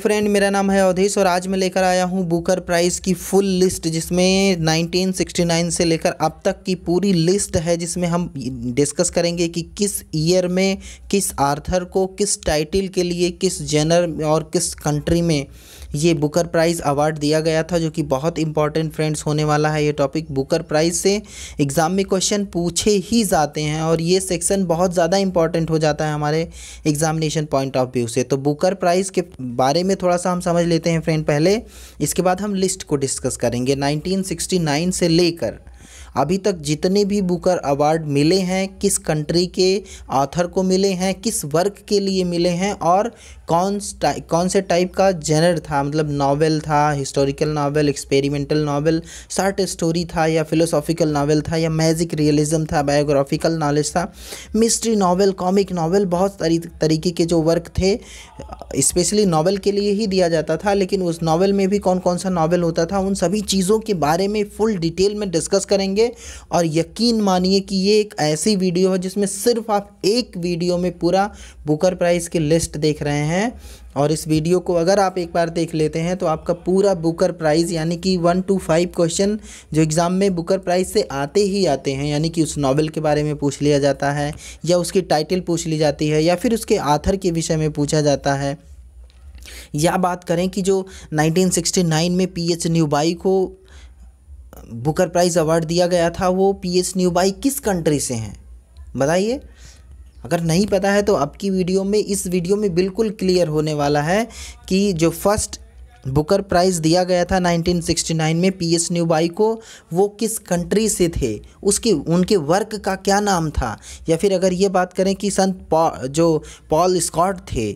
friend मेरा नाम है अवधेश और आज मैं लेकर आया हूँ बुकर प्राइस की फुल लिस्ट जिसमें 1969 से लेकर अब तक की पूरी लिस्ट है जिसमें हम डिस्कस करेंगे कि किस ईयर में किस आर्थर को किस टाइटल के लिए किस जेनर और किस कंट्री में ये बुकर प्राइज़ अवार्ड दिया गया था जो कि बहुत इंपॉर्टेंट फ्रेंड्स होने वाला है ये टॉपिक बुकर प्राइज़ से एग्ज़ाम में क्वेश्चन पूछे ही जाते हैं और ये सेक्शन बहुत ज़्यादा इंपॉर्टेंट हो जाता है हमारे एग्ज़ामिनेशन पॉइंट ऑफ व्यू से तो बुकर प्राइज़ के बारे में थोड़ा सा हम समझ लेते हैं फ्रेंड पहले इसके बाद हम लिस्ट को डिस्कस करेंगे नाइनटीन से लेकर अभी तक जितने भी बुकर अवार्ड मिले हैं किस कंट्री के ऑथर को मिले हैं किस वर्क के लिए मिले हैं और कौन कौन से टाइप का जेनर था मतलब नावल था historical novel experimental novel short story था या फिलोसॉफिकल नावल था या मैजिक रियलिज्म था बायोग्राफिकल नॉलेज था मिस्ट्री नावल कॉमिक नावल बहुत तरी, तरीके के जो वर्क थे स्पेशली नावल के लिए ही दिया जाता था लेकिन उस नावल में भी कौन कौन सा नावल होता था उन सभी चीज़ों के बारे में फुल डिटेल में डिस्कस करेंगे और यकीन मानिए कि ये एक ऐसी वीडियो है जिसमें सिर्फ आप एक वीडियो में पूरा बुकर प्राइज़ की लिस्ट देख रहे हैं हैं और इस वीडियो को अगर आप एक बार देख लेते हैं तो आपका पूरा बुकर प्राइज़ यानी कि वन टू फाइव क्वेश्चन जो एग्ज़ाम में बुकर प्राइज़ से आते ही आते हैं यानी कि उस नॉवल के बारे में पूछ लिया जाता है या उसकी टाइटल पूछ ली जाती है या फिर उसके आथर के विषय में पूछा जाता है या बात करें कि जो 1969 में पी एच न्यूबाई को बुकर प्राइज़ अवार्ड दिया गया था वो पी एच न्यूबाई किस कंट्री से हैं बताइए अगर नहीं पता है तो अब की वीडियो में इस वीडियो में बिल्कुल क्लियर होने वाला है कि जो फर्स्ट बुकर प्राइज़ दिया गया था 1969 में पी एस बाई को वो किस कंट्री से थे उसके उनके वर्क का क्या नाम था या फिर अगर ये बात करें कि संत पॉ, जो पॉल स्कॉट थे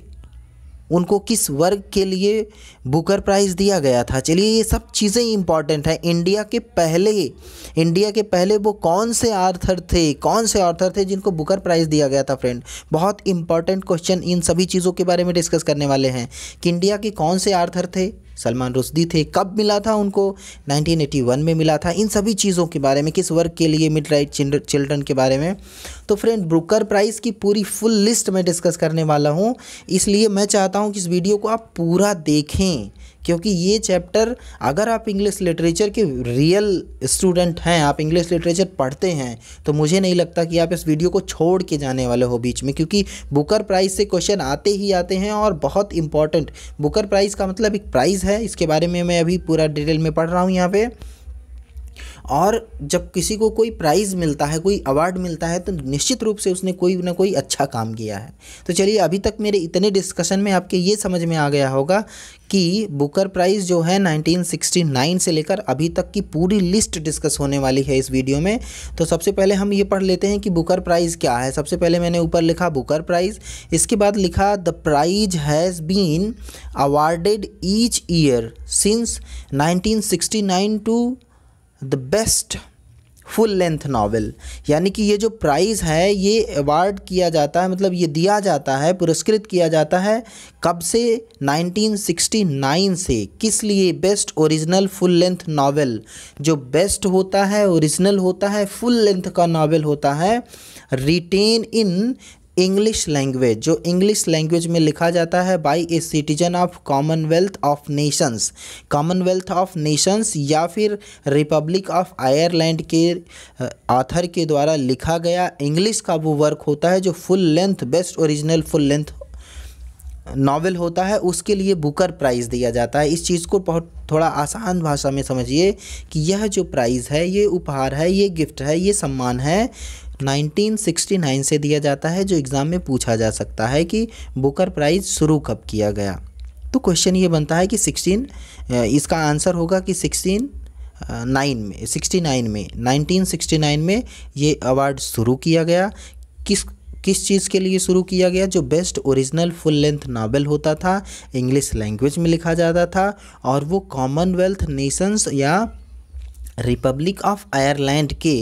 उनको किस वर्ग के लिए बुकर प्राइज़ दिया गया था चलिए ये सब चीज़ें इंपॉर्टेंट हैं इंडिया के पहले इंडिया के पहले वो कौन से आर्थर थे कौन से आर्थर थे जिनको बुकर प्राइज़ दिया गया था फ्रेंड बहुत इंपॉर्टेंट क्वेश्चन इन सभी चीज़ों के बारे में डिस्कस करने वाले हैं कि इंडिया के कौन से आर्थर थे सलमान रुश्दी थे कब मिला था उनको 1981 में मिला था इन सभी चीज़ों के बारे में किस वर्क के लिए मिड राइट चिल्ड्रन के बारे में तो फ्रेंड ब्रुकर प्राइस की पूरी फुल लिस्ट मैं डिस्कस करने वाला हूँ इसलिए मैं चाहता हूँ कि इस वीडियो को आप पूरा देखें क्योंकि ये चैप्टर अगर आप इंग्लिश लिटरेचर के रियल स्टूडेंट हैं आप इंग्लिश लिटरेचर पढ़ते हैं तो मुझे नहीं लगता कि आप इस वीडियो को छोड़ के जाने वाले हो बीच में क्योंकि बुकर प्राइस से क्वेश्चन आते ही आते हैं और बहुत इंपॉर्टेंट बुकर प्राइस का मतलब एक प्राइज़ है इसके बारे में मैं अभी पूरा डिटेल में पढ़ रहा हूँ यहाँ पर और जब किसी को कोई प्राइज़ मिलता है कोई अवार्ड मिलता है तो निश्चित रूप से उसने कोई ना कोई अच्छा काम किया है तो चलिए अभी तक मेरे इतने डिस्कशन में आपके ये समझ में आ गया होगा कि बुकर प्राइज़ जो है 1969 से लेकर अभी तक की पूरी लिस्ट डिस्कस होने वाली है इस वीडियो में तो सबसे पहले हम ये पढ़ लेते हैं कि बुकर प्राइज़ क्या है सबसे पहले मैंने ऊपर लिखा बुकर प्राइज़ इसके बाद लिखा the prize has been awarded each year since 1969 to the best full length novel यानी कि ये जो प्राइज़ है ये अवार्ड किया जाता है मतलब ये दिया जाता है पुरस्कृत किया जाता है कब से 1969 से किस लिए best original full length novel जो बेस्ट होता है ओरिजिनल होता है फुल लेंथ का नावल होता है रिटेन इन इंग्लिश लैंग्वेज जो इंग्लिश लैंग्वेज में लिखा जाता है by a citizen of Commonwealth of Nations Commonwealth of Nations या फिर रिपब्लिक ऑफ आयरलैंड के ऑथर के द्वारा लिखा गया इंग्लिश का वो वर्क होता है जो full length best original full length novel होता है उसके लिए बुकर प्राइज़ दिया जाता है इस चीज़ को बहुत थोड़ा आसान भाषा में समझिए कि यह जो प्राइज़ है ये उपहार है ये गिफ्ट है ये सम्मान है 1969 से दिया जाता है जो एग्ज़ाम में पूछा जा सकता है कि बुकर प्राइज़ शुरू कब किया गया तो क्वेश्चन ये बनता है कि 16 इसका आंसर होगा कि 169 नाइन में 69 में 1969 में ये अवार्ड शुरू किया गया किस किस चीज़ के लिए शुरू किया गया जो best original full length novel होता था इंग्लिश लैंग्वेज में लिखा जाता था और वो कॉमनवेल्थ नेशंस या रिपब्लिक ऑफ आयरलैंड के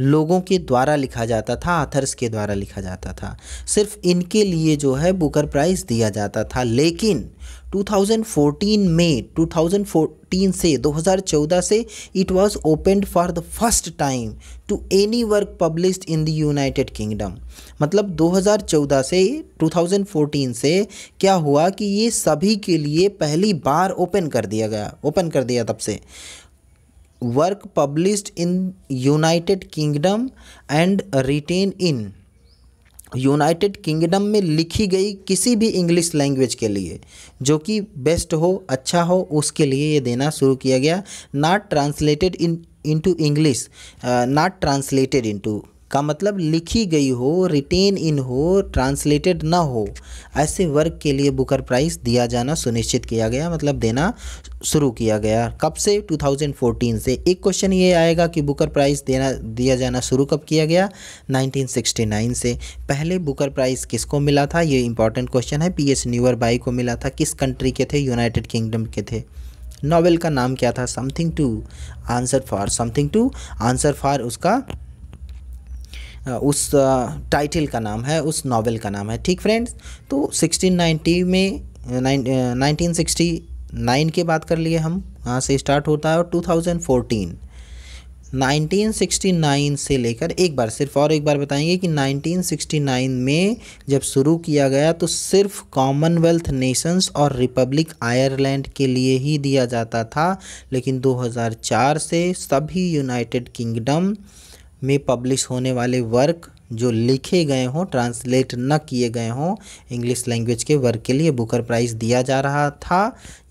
लोगों के द्वारा लिखा जाता था आथर्स के द्वारा लिखा जाता था सिर्फ इनके लिए जो है बुकर प्राइज़ दिया जाता था लेकिन 2014 में 2014 से 2014 से it was opened for the first time to any work published in the United Kingdom मतलब 2014 से 2014 से क्या हुआ कि ये सभी के लिए पहली बार ओपन कर दिया गया ओपन कर दिया तब से work published in United Kingdom and written in United Kingdom में लिखी गई किसी भी इंग्लिश लैंग्वेज के लिए जो कि बेस्ट हो अच्छा हो उसके लिए ये देना शुरू किया गया not translated in into English not translated into का मतलब लिखी गई हो रिटेन इन हो ट्रांसलेटेड ना हो ऐसे वर्क के लिए बुकर प्राइस दिया जाना सुनिश्चित किया गया मतलब देना शुरू किया गया कब से 2014 से एक क्वेश्चन ये आएगा कि बुकर प्राइस देना दिया जाना शुरू कब किया गया 1969 से पहले बुकर प्राइस किसको मिला था ये इंपॉर्टेंट क्वेश्चन है पी एस न्यूअर बाई को मिला था किस कंट्री के थे यूनाइटेड किंगडम के थे नॉवेल का नाम क्या था something to answer for something to answer for उसका उस टाइटल का नाम है उस नावल का नाम है ठीक फ्रेंड्स तो 1690 में नाइनटीन सिक्सटी नाइन की बात कर लिए हम वहाँ से स्टार्ट होता है और 2014 1969 से लेकर एक बार सिर्फ और एक बार बताएंगे कि 1969 में जब शुरू किया गया तो सिर्फ कॉमनवेल्थ नेशंस और रिपब्लिक आयरलैंड के लिए ही दिया जाता था लेकिन 2004 से सभी यूनाइटेड किंगडम में पब्लिश होने वाले वर्क जो लिखे गए हों ट्रांसलेट न किए गए हों इंग्लिश लैंग्वेज के वर्क के लिए बुकर प्राइज़ दिया जा रहा था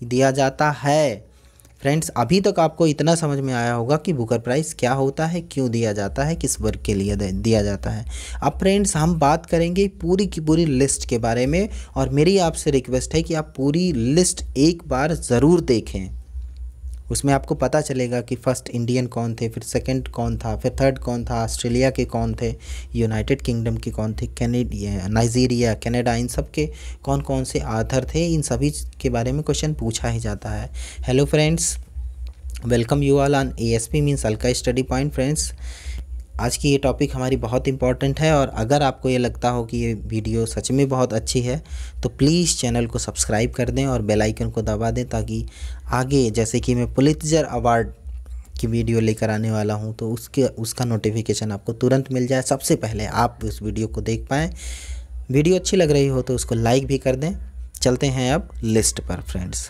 दिया जाता है फ्रेंड्स अभी तक आपको इतना समझ में आया होगा कि बुकर प्राइज़ क्या होता है क्यों दिया जाता है किस वर्क के लिए दिया जाता है अब फ्रेंड्स हम बात करेंगे पूरी की पूरी लिस्ट के बारे में और मेरी आपसे रिक्वेस्ट है कि आप पूरी लिस्ट एक बार ज़रूर देखें उसमें आपको पता चलेगा कि फ़र्स्ट इंडियन कौन थे फिर सेकंड कौन था फिर थर्ड कौन था ऑस्ट्रेलिया के कौन थे यूनाइटेड किंगडम के कौन थे कैनेडिया नाइजीरिया कनाडा इन सब के कौन कौन से आधर थे इन सभी के बारे में क्वेश्चन पूछा ही जाता है hello friends welcome you all on A S P means Alka study point friends आज की ये टॉपिक हमारी बहुत इंपॉर्टेंट है और अगर आपको ये लगता हो कि ये वीडियो सच में बहुत अच्छी है तो प्लीज़ चैनल को सब्सक्राइब कर दें और बेल आइकन को दबा दें ताकि आगे जैसे कि मैं पुलितजर अवार्ड की वीडियो लेकर आने वाला हूँ तो उसके उसका नोटिफिकेशन आपको तुरंत मिल जाए सबसे पहले आप उस वीडियो को देख पाएँ वीडियो अच्छी लग रही हो तो उसको लाइक भी कर दें चलते हैं अब लिस्ट पर फ्रेंड्स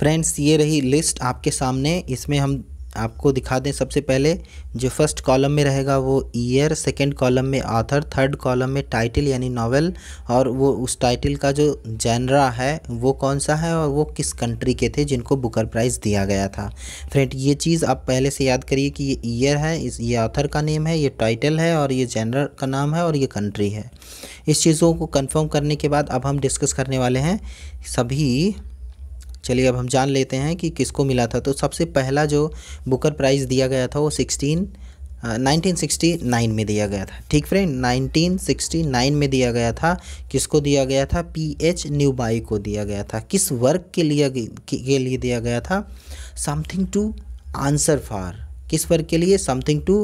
फ्रेंड्स ये रही लिस्ट आपके सामने इसमें हम आपको दिखा दें सबसे पहले जो फर्स्ट कॉलम में रहेगा वो ईयर सेकंड कॉलम में आथर थर्ड कॉलम में टाइटल यानी नावल और वो उस टाइटल का जो जैनरा है वो कौन सा है और वो किस कंट्री के थे जिनको बुकर प्राइज़ दिया गया था फ्रेंड ये चीज़ आप पहले से याद करिए कि ये ईयर है इस ये आथर का नेम है ये टाइटल है और ये जैनरा का नाम है और ये कंट्री है इस चीज़ों को कन्फर्म करने के बाद अब हम डिस्कस करने वाले हैं सभी चलिए अब हम जान लेते हैं कि किसको मिला था तो सबसे पहला जो बुकर प्राइज़ दिया गया था वो सिक्सटीन नाइन में दिया गया था ठीक फ्रेंड नाइन में दिया गया था किसको दिया गया था पी एच न्यूबाई को दिया गया था किस वर्क के लिए के लिए दिया गया था समथिंग टू आंसर फॉर किस वर्ग के लिए समथिंग टू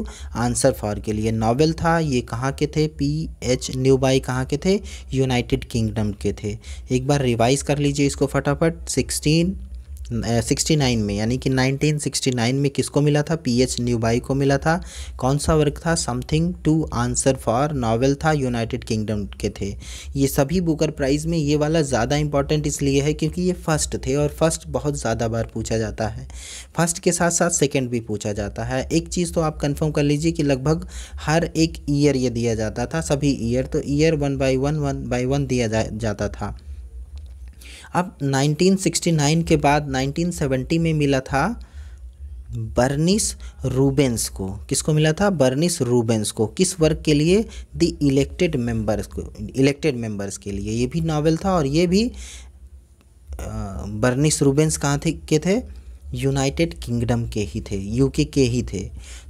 आंसर फॉर के लिए नॉवल था ये कहाँ के थे पी एच न्यूबाई कहाँ के थे यूनाइटेड किंगडम के थे एक बार रिवाइज कर लीजिए इसको फटाफट सिक्सटीन 69 में यानी कि 1969 में किसको मिला था पी एच न्यूबाई को मिला था कौन सा वर्क था something to answer for novel था यूनाइटेड किंगडम के थे ये सभी बुकर प्राइज़ में ये वाला ज़्यादा इंपॉर्टेंट इसलिए है क्योंकि ये फर्स्ट थे और फर्स्ट बहुत ज़्यादा बार पूछा जाता है फर्स्ट के साथ साथ सेकेंड भी पूछा जाता है एक चीज़ तो आप कन्फर्म कर लीजिए कि लगभग हर एक ईयर ये दिया जाता था सभी ईयर तो year one by one one by one दिया जा, जाता था अब 1969 के बाद 1970 में मिला था बर्निस रूबेंस को किसको मिला था बर्निस रूबेंस को किस वर्क के लिए द इलेक्टेड मेंबर्स को इलेक्टेड मेंबर्स के लिए ये भी नावल था और ये भी बर्निस रूबेंस कहाँ थे के थे यूनाइटेड किंगडम के ही थे यूके के ही थे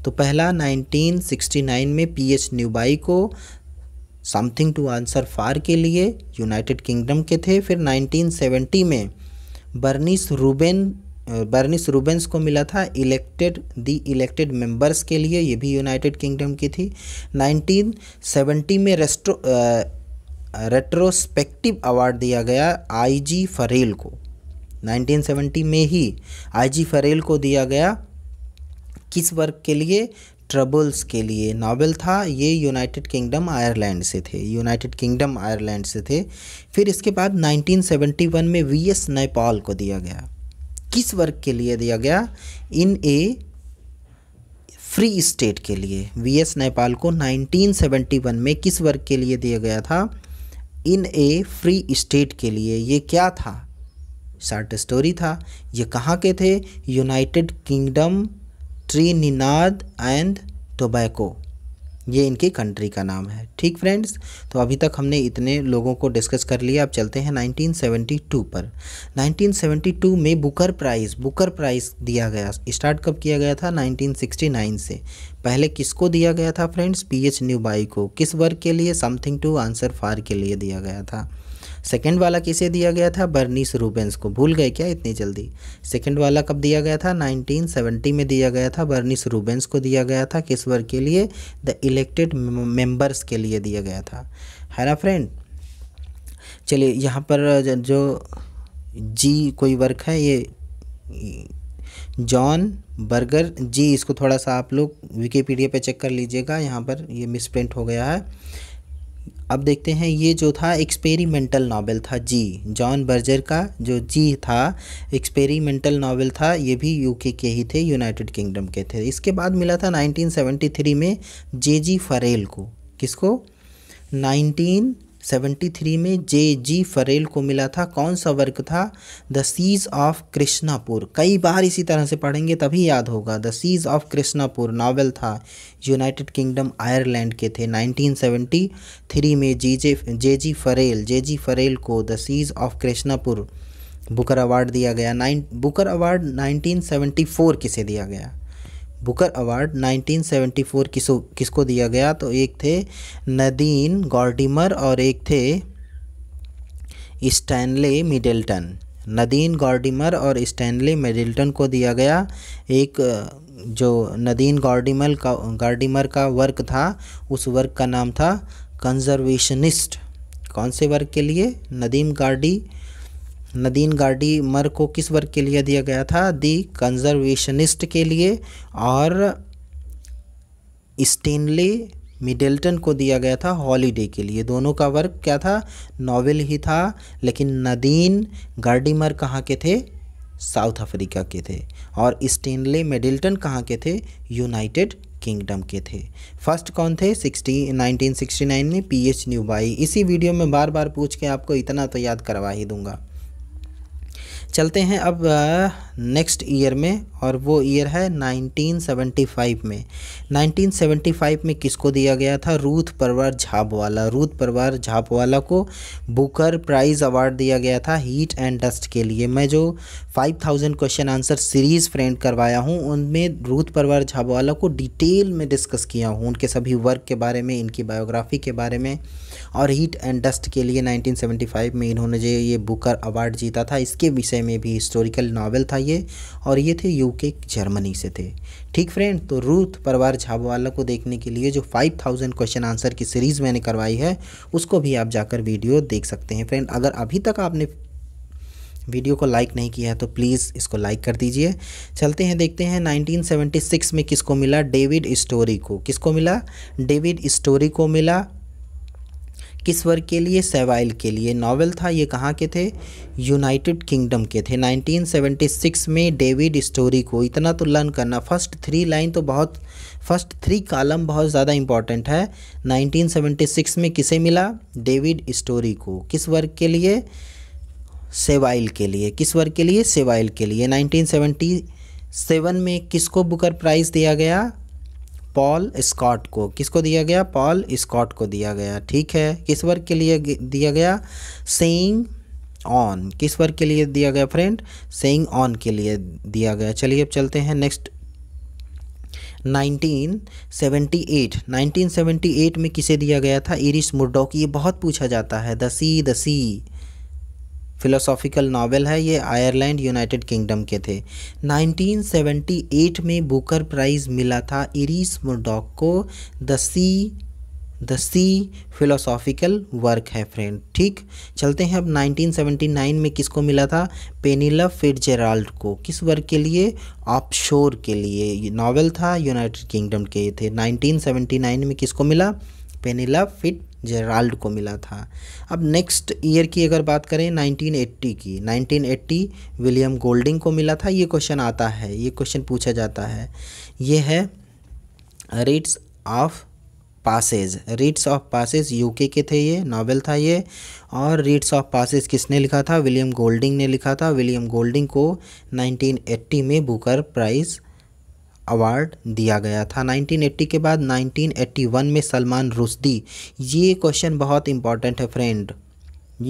तो पहला 1969 में पीएच न्यूबाई को समथिंग टू आंसर फार के लिए यूनाइटेड किंगडम के थे फिर 1970 में बर्निस रूबेन बर्निस रूबेंस को मिला था इलेक्टेड दी इलेक्टेड मेंबर्स के लिए ये भी यूनाइटेड किंगडम की थी 1970 में रेस्ट्रो रेट्रोस्पेक्टिव अवार्ड दिया गया आईजी फरेल को 1970 में ही आईजी फरेल को दिया गया किस वर्क के लिए ट्रबल्स के लिए नावल था ये यूनाइटेड किंगडम आयरलैंड से थे यूनाइटेड किंगडम आयरलैंड से थे फिर इसके बाद 1971 में वी एस नेपाल को दिया गया किस वर्क के लिए दिया गया इन ए फ्री स्टेट के लिए वी एस नेपाल को 1971 में किस वर्क के लिए दिया गया था इन ए फ्री स्टेट के लिए ये क्या था शार्ट स्टोरी था ये कहाँ के थे United Kingdom Trinidad and Tobago ये इनकी कंट्री का नाम है ठीक फ्रेंड्स तो अभी तक हमने इतने लोगों को डिस्कस कर लिया अब चलते हैं 1972 पर 1972 में बुकर प्राइज़ बुकर प्राइज़ दिया गया स्टार्ट कब किया गया था 1969 से पहले किसको दिया गया था फ्रेंड्स पी एच न्यूबाई को किस वर्ग के लिए समथिंग टू आंसर फार के लिए दिया गया था सेकेंड वाला किसे दिया गया था बर्नीस रूबेंस को भूल गए क्या इतनी जल्दी सेकेंड वाला कब दिया गया था 1970 में दिया गया था बर्नीस रूबेंस को दिया गया था किस वर्ग के लिए द इलेक्टेड मेंबर्स के लिए दिया गया था है ना फ्रेंड चलिए यहाँ पर जो जी कोई वर्क है ये जॉन बर्गर जी इसको थोड़ा सा आप लोग विकीपीडिया पे चेक कर लीजिएगा यहाँ पर ये मिसप्रिंट हो गया है अब देखते हैं ये जो था एक्सपेरिमेंटल नावल था जी जॉन बर्जर का जो जी था एक्सपेरिमेंटल नावल था ये भी यूके के ही थे यूनाइटेड किंगडम के थे इसके बाद मिला था 1973 में जे जी फरेल को किसको 1973 में जे जी फरेल को मिला था कौन सा वर्क था द सीज ऑफ कृष्णापुर कई बार इसी तरह से पढ़ेंगे तभी याद होगा the siege of Krishnapur novel था यूनाइटेड किंगडम आयरलैंड के थे 1973 में G J J G Farrell J G Farrell को the siege of Krishnapur Booker award दिया गया नाइन बुकर अवार्ड 1974 किसे दिया गया बुकर अवार्ड 1974 किसो किसको दिया गया तो एक थे नदीन गॉर्डिमर और एक थे स्टैनले मिडल्टन नदीन गॉर्डिमर और स्टैनले मिडल्टन को दिया गया एक जो नदीन गॉर्डिमल का गार्डिमर का वर्क था उस वर्क का नाम था कंजर्वेशनिस्ट कौन से वर्क के लिए नदीम गार्डी नदीन गार्डी मर को किस वर्ग के लिए दिया गया था दी कंजर्वेशनिस्ट के लिए और स्टेनली मिडिल्टन को दिया गया था हॉलीडे के लिए दोनों का वर्क क्या था नॉवेल ही था लेकिन नदीन गार्डीमर कहाँ के थे साउथ अफ्रीका के थे और स्टेनले मिडल्टन कहाँ के थे यूनाइटेड किंगडम के थे फर्स्ट कौन थे सिक्सटी नाइन में पीएच बाई इसी वीडियो में बार बार पूछ के आपको इतना तो याद करवा ही दूंगा चलते हैं अब नेक्स्ट ईयर में और वो ईयर है 1975 में 1975 में किसको दिया गया था रूथ परवार झापवाला रूथ परवार झापवाला को बुकर प्राइज़ अवार्ड दिया गया था हीट एंड डस्ट के लिए मैं जो 5000 क्वेश्चन आंसर सीरीज़ फ्रेंड करवाया हूँ उनमें रूथ परवार झापवाला को डिटेल में डिस्कस किया हूँ उनके सभी वर्क के बारे में इनकी बायोग्राफी के बारे में और हीट एंड डस्ट के लिए 1975 में इन्होंने जो ये बुकर अवार्ड जीता था इसके विषय में भी हिस्टोरिकल नावल था ये और ये थे यूके जर्मनी से थे ठीक फ्रेंड तो रूथ परवार झाबवाला को देखने के लिए जो 5000 क्वेश्चन आंसर की सीरीज़ मैंने करवाई है उसको भी आप जाकर वीडियो देख सकते हैं फ्रेंड अगर अभी तक आपने वीडियो को लाइक नहीं किया है तो प्लीज़ इसको लाइक कर दीजिए चलते हैं देखते हैं 1976 में किसको मिला डेविड स्टोरी को किसको मिला डेविड स्टोरी को मिला किस वर्ग के लिए सेवाइल के लिए नावल था ये कहाँ के थे यूनाइटेड किंगडम के थे 1976 में डेविड स्टोरी को इतना तो लर्न करना फर्स्ट थ्री लाइन तो बहुत फर्स्ट थ्री कॉलम बहुत ज़्यादा इंपॉर्टेंट है 1976 में किसे मिला डेविड स्टोरी को किस वर्ग के लिए सेवाइल के लिए किस वर्ग के लिए सेवाइल के लिए सेवन में किसको बुकर प्राइज़ दिया गया पॉल स्कॉट को किसको दिया गया पॉल स्कॉट को दिया गया ठीक है किस वर्ग के लिए दिया गया सेइंग ऑन किस वर्ग के लिए दिया गया फ्रेंड सेइंग ऑन के लिए दिया गया चलिए अब चलते हैं नेक्स्ट 1978 1978 में किसे दिया गया था इरिस मुर्डोक ये बहुत पूछा जाता है दसी दसी फिलोसॉफिकल नावल है ये आयरलैंड यूनाइटेड किंगडम के थे 1978 में बुकर प्राइज़ मिला था इरीस मुर्डॉक को the sea the sea philosophical work है फ्रेंड ठीक चलते हैं अब 1979 में किसको मिला था पेनीला फिटजेराल्ड को किस वर्क के लिए ऑफशोर के लिए नावल था यूनाइटेड किंगडम के थे 1979 में किसको मिला पेनीला फिट जेराल्ड को मिला था अब नेक्स्ट ईयर की अगर बात करें 1980 की 1980 विलियम गोल्डिंग को मिला था ये क्वेश्चन आता है ये क्वेश्चन पूछा जाता है ये है rites of passage reads of passage UK के थे ये नावल था ये और रीड्स ऑफ पासेज किसने लिखा था विलियम गोल्डिंग ने लिखा था विलियम गोल्डिंग को 1980 में बुकर प्राइज़ अवार्ड दिया गया था 1980 के बाद 1981 में सलमान रुश्दी ये क्वेश्चन बहुत इंपॉर्टेंट है फ्रेंड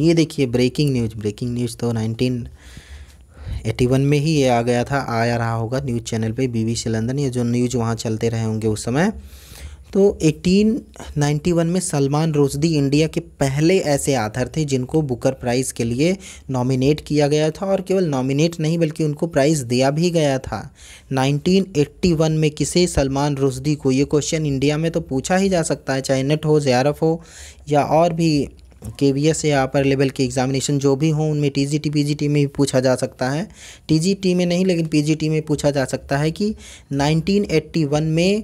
ये देखिए ब्रेकिंग न्यूज ब्रेकिंग न्यूज तो 1981 में ही ये आ गया था आया रहा होगा न्यूज़ चैनल पे बीबीसी लंदन ये जो न्यूज़ वहाँ चलते रहे होंगे उस समय तो 1891 में सलमान रोजदी इंडिया के पहले ऐसे आथर थे जिनको बुकर प्राइज़ के लिए नॉमिनेट किया गया था और केवल नॉमिनेट नहीं बल्कि उनको प्राइज़ दिया भी गया था 1981 में किसे सलमान रोजदी को ये क्वेश्चन इंडिया में तो पूछा ही जा सकता है चाहे नेट हो जेआरएफ हो या और भी के वी एस या अपर लेवल के एग्जामिनेशन जो भी हों उनमें T G T P G T में भी पूछा जा सकता है टी जी टी में नहीं लेकिन पी जी टी में पूछा जा सकता है कि नाइनटीन एट्टी वन में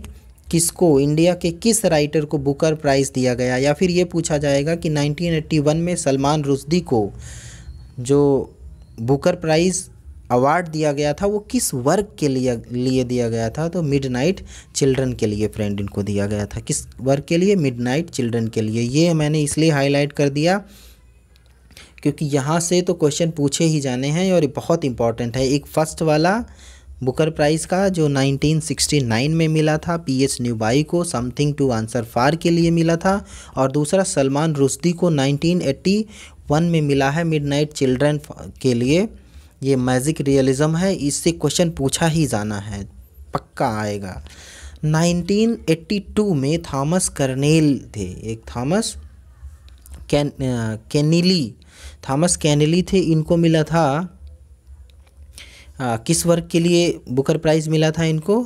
किसको इंडिया के किस राइटर को बुकर प्राइज़ दिया गया या फिर ये पूछा जाएगा कि 1981 में सलमान रुश्दी को जो बुकर प्राइज़ अवार्ड दिया गया था वो किस वर्ग के लिए लिए दिया गया था तो मिडनाइट चिल्ड्रन के लिए फ्रेंड इनको दिया गया था किस वर्ग के लिए मिडनाइट चिल्ड्रन के लिए ये मैंने इसलिए हाईलाइट कर दिया क्योंकि यहाँ से तो क्वेश्चन पूछे ही जाने हैं और बहुत इंपॉर्टेंट है एक फर्स्ट वाला बुकर प्राइज़ का जो 1969 में मिला था पी एच न्यूबाई को समथिंग टू आंसर फार के लिए मिला था और दूसरा सलमान रुश्दी को 1981 में मिला है मिडनाइट चिल्ड्रन के लिए ये मैजिक रियलिज़म है इससे क्वेश्चन पूछा ही जाना है पक्का आएगा 1982 में थॉमस करनेल थे एक Thomas Ken Keneally Thomas Keneally थे इनको मिला था आ, किस वर्क के लिए बुकर प्राइज़ मिला था इनको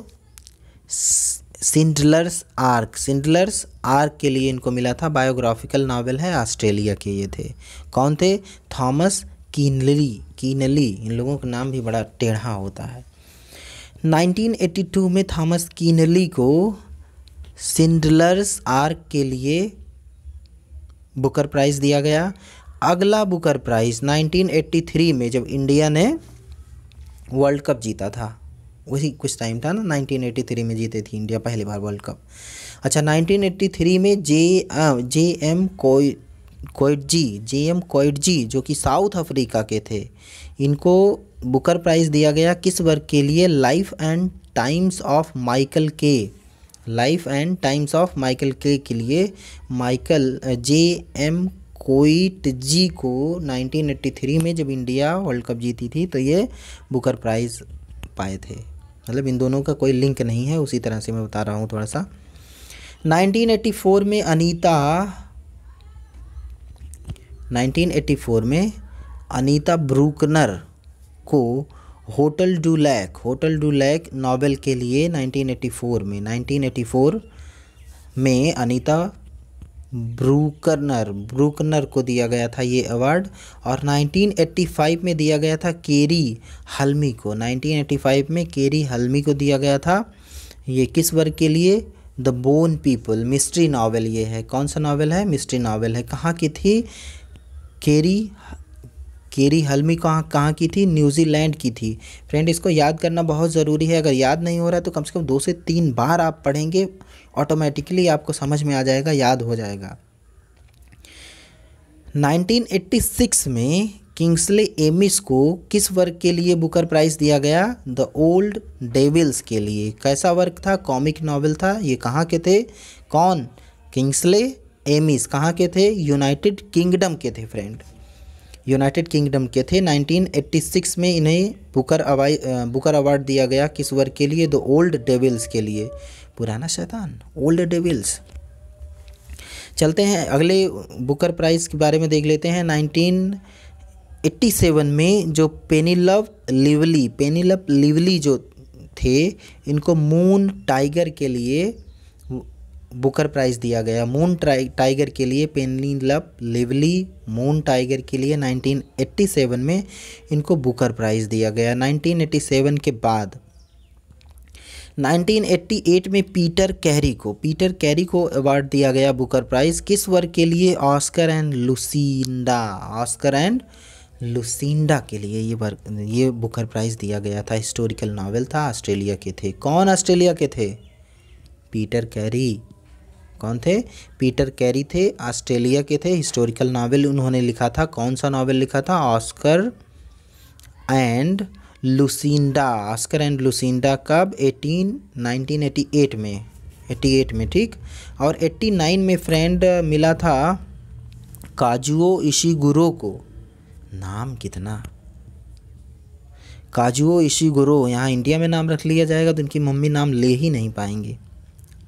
सिंडलर्स आर्क सिंडलर्स आर्क के लिए इनको मिला था बायोग्राफिकल नावल है ऑस्ट्रेलिया के ये थे कौन थे थॉमस कीनली कीनली इन लोगों का नाम भी बड़ा टेढ़ा होता है 1982 में थॉमस कीनली को सिंडलर्स आर्क के लिए बुकर प्राइज़ दिया गया अगला बुकर प्राइज़ 1983 में जब इंडिया ने वर्ल्ड कप जीता था वही कुछ टाइम था ना 1983 में जीते थी इंडिया पहली बार वर्ल्ड कप अच्छा 1983 में जे जे एम कोई कोइटजी जे एम कोइटजी जो कि साउथ अफ्रीका के थे इनको बुकर प्राइज़ दिया गया किस वर्ग के लिए life and times of Michael K life and times of Michael K के लिए माइकल जे एम कोइट जी को 1983 में जब इंडिया वर्ल्ड कप जीती थी तो ये बुकर प्राइज़ पाए थे मतलब इन दोनों का कोई लिंक नहीं है उसी तरह से मैं बता रहा हूँ थोड़ा सा 1984 में अनीता 1984 में अनीता ब्रूकनर को hotel du Lac hotel du Lac novel के लिए 1984 में 1984 में अनीता ब्रूकनर ब्रूकनर को दिया गया था ये अवार्ड और 1985 में दिया गया था केरी हलमी को 1985 में केरी हलमी को दिया गया था ये किस वर्ग के लिए the bone people mystery novel ये है कौन सा नावल है मिस्ट्री नावल है कहाँ की थी केरी केरी हलमी कहाँ कहाँ की थी न्यूजीलैंड की थी फ्रेंड इसको याद करना बहुत ज़रूरी है अगर याद नहीं हो रहा है तो कम से कम दो से तीन बार आप पढ़ेंगे ऑटोमेटिकली आपको समझ में आ जाएगा याद हो जाएगा 1986 में किंग्सले एमिस को किस वर्क के लिए बुकर प्राइज दिया गया द ओल्ड डेविल्स के लिए कैसा वर्क था कॉमिक नॉवल था ये कहाँ के थे कौन किंग्सले एमिस कहाँ के थे यूनाइटेड किंगडम के थे फ्रेंड यूनाइटेड किंगडम के थे 1986 में इन्हें बुकर अवाई बुकर अवार्ड दिया गया किस वर्ग के लिए द ओल्ड डेविल्स के लिए पुराना शैतान ओल्ड डेविल्स चलते हैं अगले बुकर प्राइज़ के बारे में देख लेते हैं 1987 में जो पेनीलव लिवली पेनीलव लिवली जो थे इनको मून टाइगर के लिए बुकर प्राइज़ दिया गया मून टाइगर के लिए पेनली लब लिवली मून टाइगर के लिए 1987 में इनको बुकर प्राइज़ दिया गया 1987 के बाद 1988 में पीटर कैरी को पीटर कैरी को अवार्ड दिया गया बुकर प्राइज़ किस वर्ग के लिए Oscar and Lucinda Oscar and Lucinda के लिए ये वर्ग ये बुकर प्राइज़ दिया गया था हिस्टोरिकल नावल था ऑस्ट्रेलिया के थे कौन ऑस्ट्रेलिया के थे पीटर कैरी कौन थे पीटर कैरी थे ऑस्ट्रेलिया के थे हिस्टोरिकल नावल उन्होंने लिखा था कौन सा नावल लिखा था Oscar and Lucinda Oscar and Lucinda कब 18 1988 में 88 में ठीक और 89 में फ्रेंड मिला था काजुओ गुरो को नाम कितना काजुओ गुरो यहाँ इंडिया में नाम रख लिया जाएगा तो उनकी मम्मी नाम ले ही नहीं पाएंगी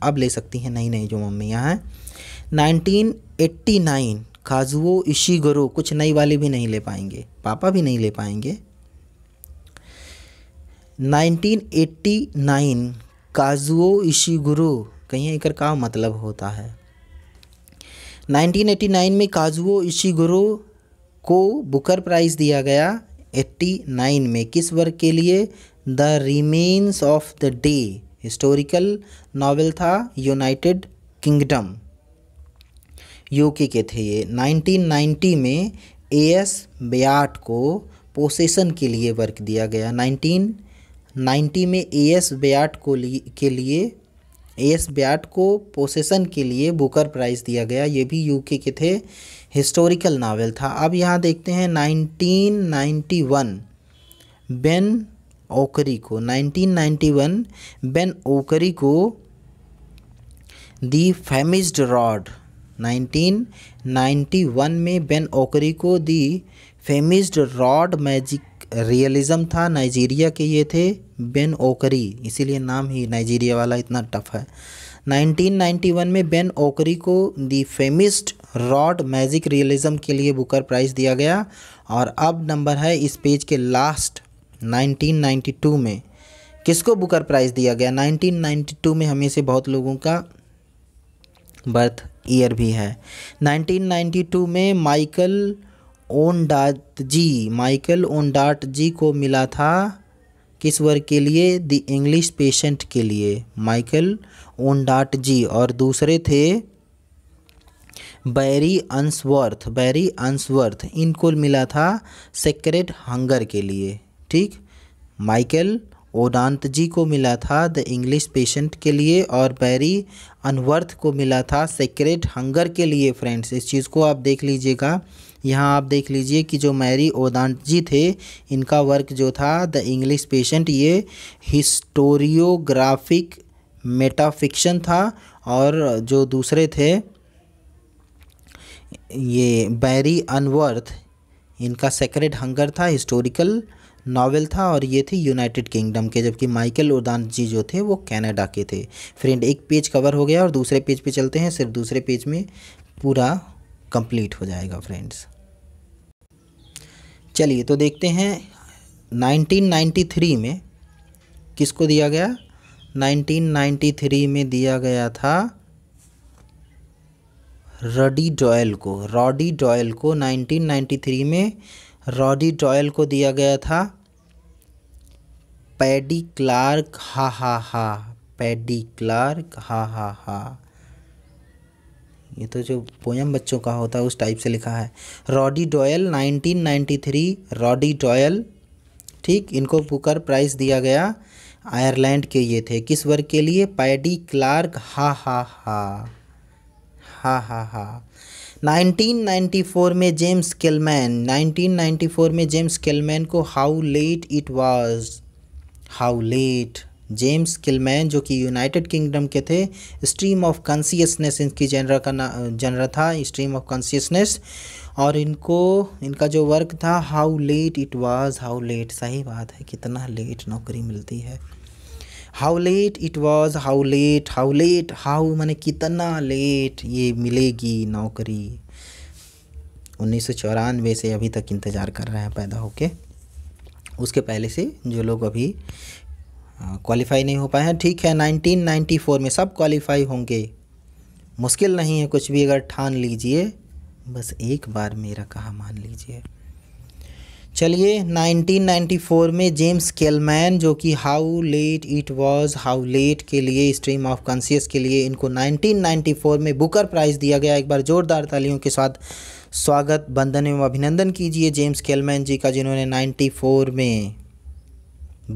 अब ले सकती हैं नई नई जो मम्मियाँ हैं 1989 काजुओ गुरु कुछ नई वाले भी नहीं ले पाएंगे पापा भी नहीं ले पाएंगे 1989 काजुओ गुरु कहीं एक का मतलब होता है 1989 में काजुओ गुरु को बुकर प्राइज़ दिया गया 89 में किस वर्ग के लिए the remains of the day historical novel था यूनाइटेड किंगडम यूके के थे ये 1990 में एस ब्याट को पोसेसन के लिए वर्क दिया गया 1990 में ए एस ब्याट को के लिए एस ब्याट को पोसेसन के लिए बुकर प्राइज़ दिया गया ये भी यूके के थे हिस्टोरिकल नावल था अब यहाँ देखते हैं 1991 बेन ओकरी को 1991 बेन ओकरी को दी फेमिस्ड रॉड 1991 में बेन ओकरी को the famished road magic realism था नाइजीरिया के ये थे बेन ओकरी इसीलिए नाम ही नाइजीरिया वाला इतना टफ है 1991 में बेन ओकरी को the famished road magic realism के लिए बुकर प्राइज़ दिया गया और अब नंबर है इस पेज के लास्ट 1992 में किसको बुकर प्राइज़ दिया गया 1992 में हमें से बहुत लोगों का बर्थ ईयर भी है 1992 में माइकल ओनडाट जी माइकल ओनडाट जी को मिला था किस वर्ग के लिए द इंग्लिश पेशेंट के लिए माइकल ओनडाट जी और दूसरे थे बैरी अंसवर्थ बैरी अंसवर्थ इनको मिला था सेक्रेट हंगर के लिए ठीक माइकल ओडांत जी को मिला था द इंग्लिश पेशेंट के लिए और बैरी अनवर्थ को मिला था सेक्रेट हंगर के लिए फ्रेंड्स इस चीज़ को आप देख लीजिएगा यहाँ आप देख लीजिए कि जो मैरी ओदांत जी थे इनका वर्क जो था द इंग्लिश पेशेंट ये हिस्टोरियोग्राफिक मेटाफिक्शन था और जो दूसरे थे ये बैरी अनवर्थ इनका सेक्रेट हंगर था हिस्टोरिकल नावल था और ये थे यूनाइटेड किंगडम के जबकि माइकल उदान जी जो थे वो कैनेडा के थे फ्रेंड एक पेज कवर हो गया और दूसरे पेज पे चलते हैं सिर्फ दूसरे पेज में पूरा कंप्लीट हो जाएगा फ्रेंड्स चलिए तो देखते हैं 1993 में किसको दिया गया 1993 में दिया गया था रॉडी डॉयल को रॉडी डॉयल को 1993 में रॉडी डॉयल को दिया गया था पैडी क्लार्क हा हा हा पैडी क्लार्क हा हा हा ये तो जो पोयम बच्चों का होता है उस टाइप से लिखा है रॉडी डॉयल 1993 रॉडी डॉयल ठीक इनको बुकर प्राइज़ दिया गया आयरलैंड के ये थे किस वर्ग के लिए पैडी क्लार्क हा हा हा हा हा हा 1994 में जेम्स केलमैन 1994 में जेम्स केलमैन को how late it was how late James Kelman जो कि यूनाइटेड किंगडम के थे स्ट्रीम ऑफ कॉन्सियसनेस इनकी जनर का ना जनर था स्ट्रीम ऑफ कॉन्सियसनेस और इनको इनका जो वर्क था how late it was how late सही बात है कितना लेट नौकरी मिलती है how late it was how late how late how मैंने कितना लेट ये मिलेगी नौकरी उन्नीस से अभी तक इंतज़ार कर रहे हैं पैदा होके उसके पहले से जो लोग अभी क्वालिफाई नहीं हो पाए हैं ठीक है 1994 में सब क्वालिफाई होंगे मुश्किल नहीं है कुछ भी अगर ठान लीजिए बस एक बार मेरा कहा मान लीजिए चलिए 1994 में जेम्स केलमैन जो कि how late it was how late के लिए स्ट्रीम ऑफ कॉन्सियस के लिए इनको 1994 में बुकर प्राइज़ दिया गया एक बार ज़ोरदार तालियों के साथ स्वागत बंधन एवं अभिनंदन कीजिए जेम्स केलमैन जी का जिन्होंने 94 में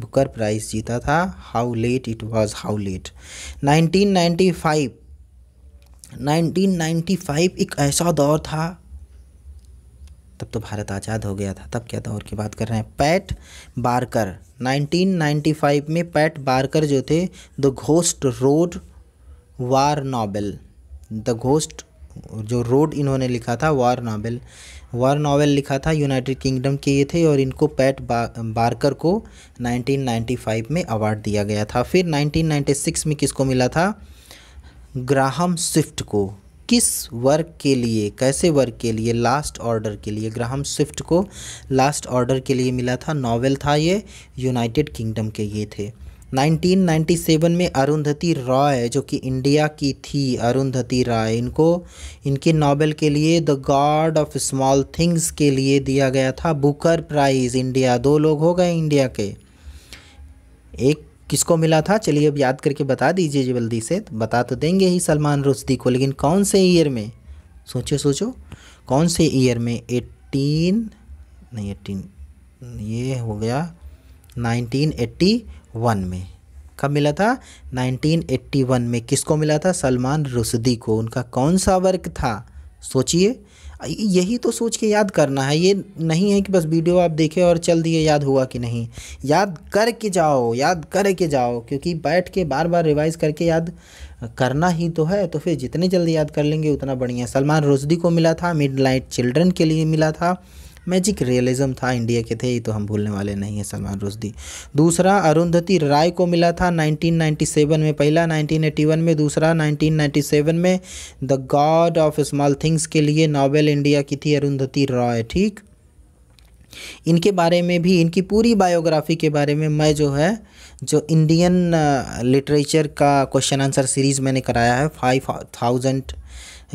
बुकर प्राइज जीता था how late it was how late 1995 1995 एक ऐसा दौर था तब तो भारत आज़ाद हो गया था तब क्या दौर की बात कर रहे हैं पैट बारकर 1995 में पैट बारकर जो थे the ghost road war novel the ghost जो रोड इन्होंने लिखा था वार नावल वार नावल लिखा था यूनाइटेड किंगडम के ये थे और इनको पैट बा, बारकर को 1995 में अवार्ड दिया गया था फिर 1996 में किसको मिला था ग्राहम स्विफ्ट को किस वर्क के लिए कैसे वर्क के लिए लास्ट ऑर्डर के लिए ग्राहम स्विफ्ट को लास्ट ऑर्डर के लिए मिला था नावल था ये यूनाइटेड किंगडम के ये थे 1997 में अरुंधति रॉय जो कि इंडिया की थी अरुंधति रॉय इनको इनके नॉबल के लिए the god of small things के लिए दिया गया था बुकर प्राइज़ इंडिया दो लोग हो गए इंडिया के एक किसको मिला था चलिए अब याद करके बता दीजिए जल्दी से तो बता तो देंगे ही सलमान रुश्दी को लेकिन कौन से ईयर में सोचो सोचो कौन से ईयर में एट्टीन नहीं एट्टीन ये हो गया एट्टी वन में कब मिला था 1981 में किसको मिला था सलमान रुशदी को उनका कौन सा वर्क था सोचिए यही तो सोच के याद करना है ये नहीं है कि बस वीडियो आप देखे और चल दिए याद हुआ कि नहीं याद करके जाओ याद करके जाओ क्योंकि बैठ के बार बार रिवाइज़ करके याद करना ही तो है तो फिर जितने जल्दी याद कर लेंगे उतना बढ़िया सलमान रुशदी को मिला था मिड चिल्ड्रन के लिए मिला था मैजिक रियलिज्म था इंडिया के थे ये तो हम भूलने वाले नहीं हैं सलमान रुश्दी दूसरा अरुंधति राय को मिला था 1997 में पहला 1981 में दूसरा 1997 में the god of small things के लिए नॉवेल इंडिया की थी अरुंधति रॉय ठीक इनके बारे में भी इनकी पूरी बायोग्राफी के बारे में मैं जो है जो इंडियन लिटरेचर का क्वेश्चन आंसर सीरीज़ मैंने कराया है five thousand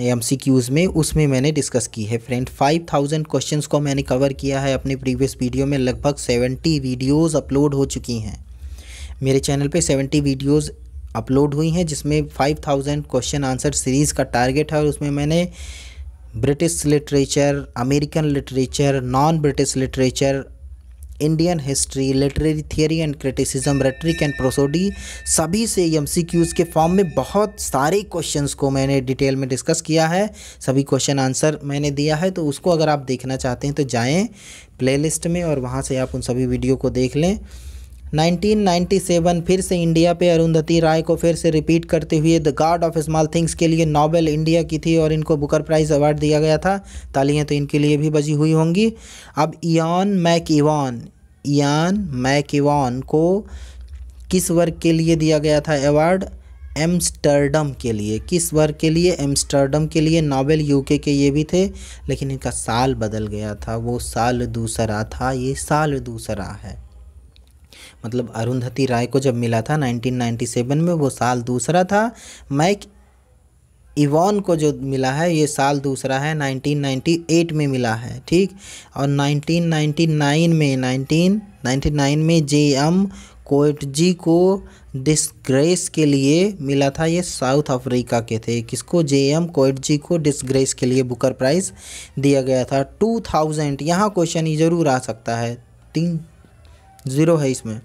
M C Qs में उसमें मैंने डिस्कस की है फ्रेंड 5000 क्वेश्चन को मैंने कवर किया है अपने प्रीवियस वीडियो में लगभग 70 वीडियोस अपलोड हो चुकी हैं मेरे चैनल पे 70 वीडियोस अपलोड हुई हैं जिसमें 5000 क्वेश्चन आंसर सीरीज़ का टारगेट है और उसमें मैंने British literature American literature non British literature Indian history literary theory and criticism rhetoric and prosody सभी से एम के फॉर्म में बहुत सारे क्वेश्चन को मैंने डिटेल में डिस्कस किया है सभी क्वेश्चन आंसर मैंने दिया है तो उसको अगर आप देखना चाहते हैं तो जाएँ प्लेलिस्ट में और वहाँ से आप उन सभी वीडियो को देख लें 1997 फिर से इंडिया पे अरुंधति राय को फिर से रिपीट करते हुए the god of small things के लिए नोबेल इंडिया की थी और इनको बुकर प्राइज़ अवार्ड दिया गया था तालियां तो इनके लिए भी बजी हुई होंगी अब Ian McEwan Ian McEwan को किस वर्ग के लिए दिया गया था अवार्ड एम्स्टर्डम के लिए किस वर्ग के लिए एम्स्टर्डम के लिए नावल यूके के ये भी थे लेकिन इनका साल बदल गया था वो साल दूसरा था ये साल दूसरा है मतलब अरुंधति राय को जब मिला था 1997 में वो साल दूसरा था माइक इवॉन को जो मिला है ये साल दूसरा है 1998 में मिला है ठीक और 1999 में 1999 में जे एम कोटजी को डिसग्रेस के लिए मिला था ये साउथ अफ्रीका के थे किसको जे एम कोटजी को डिसग्रेस के लिए बुकर प्राइज़ दिया गया था 2000 यहाँ क्वेश्चन ही ज़रूर आ सकता है तीन ज़ीरो है इसमें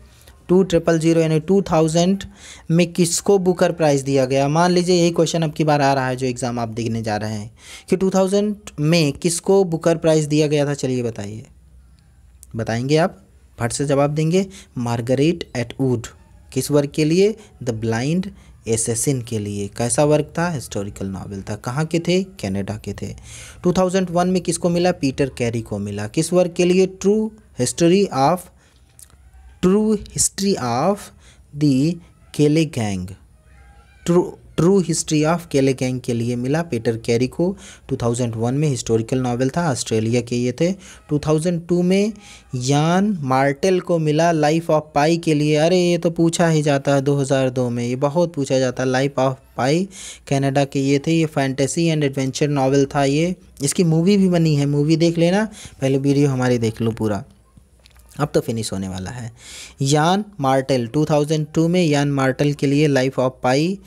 टू ट्रिपल जीरो यानी टू थाउजेंड में किसको बुकर प्राइज़ दिया गया मान लीजिए यही क्वेश्चन अब की बार आ रहा है जो एग्ज़ाम आप देखने जा रहे हैं कि टू थाउजेंड में किसको बुकर प्राइज़ दिया गया था चलिए बताइए बताएंगे आप फट से जवाब देंगे मार्गरेट एटवुड किस वर्ग के लिए द ब्लाइंड एसेसिन के लिए कैसा वर्क था हिस्टोरिकल नावल था कहाँ के थे कैनेडा के थे 2001 में किसको मिला पीटर कैरी को मिला किस वर्क के लिए true history of true history of the Kelly gang true true history of Kelly gang के लिए मिला पीटर कैरी को 2001 में हिस्टोरिकल नावल था ऑस्ट्रेलिया के ये थे 2002 में यान मार्टेल को मिला लाइफ ऑफ पाई के लिए अरे ये तो पूछा ही जाता है 2002 में ये बहुत पूछा जाता है लाइफ ऑफ पाई कनाडा के ये थे ये फैंटेसी एंड एडवेंचर नावल था ये इसकी मूवी भी बनी है मूवी देख लेना पहले वीडियो हमारी देख लो पूरा अब तो फिनिश होने वाला है यान मार्टेल 2002 में यान मार्टल के लिए लाइफ ऑफ पाई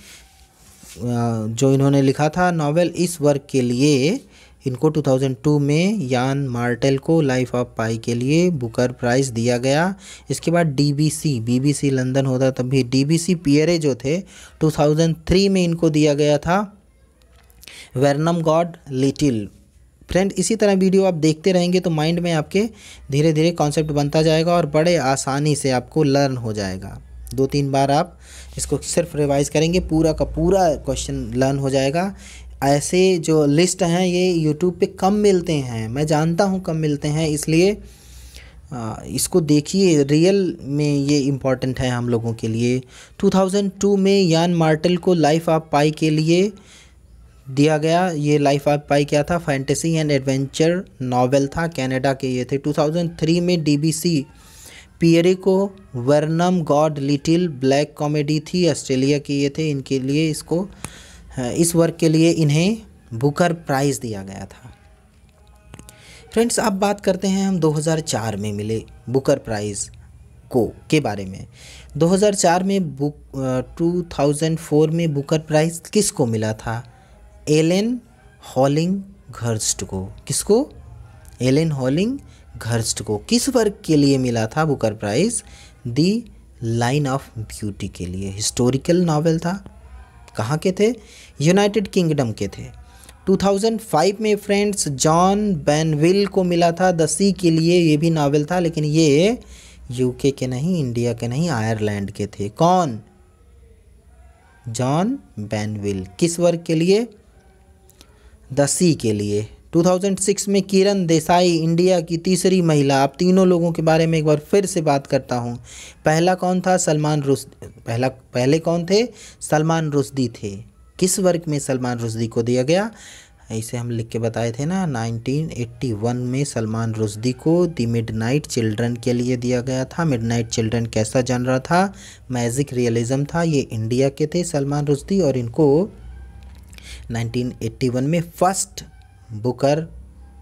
जो इन्होंने लिखा था नॉवेल इस वर्क के लिए इनको 2002 में यान मार्टेल को लाइफ ऑफ पाई के लिए बुकर प्राइज़ दिया गया इसके बाद डीबीसी बीबीसी लंदन होता तब भी डीबीसी पियरे जो थे 2003 में इनको दिया गया था वर्नम गॉड लिटिल फ्रेंड इसी तरह वीडियो आप देखते रहेंगे तो माइंड में आपके धीरे धीरे कॉन्सेप्ट बनता जाएगा और बड़े आसानी से आपको लर्न हो जाएगा दो तीन बार आप इसको सिर्फ रिवाइज़ करेंगे पूरा का पूरा क्वेश्चन लर्न हो जाएगा ऐसे जो लिस्ट हैं ये यूट्यूब पे कम मिलते हैं मैं जानता हूँ कम मिलते हैं इसलिए इसको देखिए रियल में ये इम्पॉर्टेंट है हम लोगों के लिए 2002 में यान मार्टल को लाइफ ऑफ पाई के लिए दिया गया ये लाइफ ऑफ पाई क्या था फैंटेसी एंड एडवेंचर नावल था कनाडा के ये थे 2003 में डीबीसी पियरे को Vernon God little black comedy थी ऑस्ट्रेलिया के ये थे इनके लिए इसको इस वर्क के लिए इन्हें बुकर प्राइज़ दिया गया था फ्रेंड्स अब बात करते हैं हम 2004 में मिले बुकर प्राइज़ को के बारे में 2004 में बुक 2004 में बुकर प्राइज़ किसको मिला था एलेन हॉलिंग घर्स्ट को किसको एलेन हॉलिंग घर्स्ट को किस वर्क के लिए मिला था Booker prize the line of beauty के लिए हिस्टोरिकल नावल था कहाँ के थे यूनाइटेड किंगडम के थे 2005 में फ्रेंड्स जॉन बैनविल को मिला था द सी के लिए ये भी नावल था लेकिन ये यूके के नहीं इंडिया के नहीं आयरलैंड के थे कौन जॉन बैनविल किस वर्क के लिए द सी के लिए 2006 में किरण देसाई इंडिया की तीसरी महिला आप तीनों लोगों के बारे में एक बार फिर से बात करता हूँ पहला कौन था सलमान रुश पहला पहले कौन थे सलमान रुश्दी थे किस वर्ग में सलमान रुश्दी को दिया गया ऐसे हम लिख के बताए थे ना 1981 में सलमान रुश्दी को दी मिडनाइट चिल्ड्रन के लिए दिया गया था मिडनाइट चिल्ड्रन कैसा जन रहा था मैजिक रियलिज़म था ये इंडिया के थे सलमान रुश्दी और इनको 1981 में फर्स्ट बुकर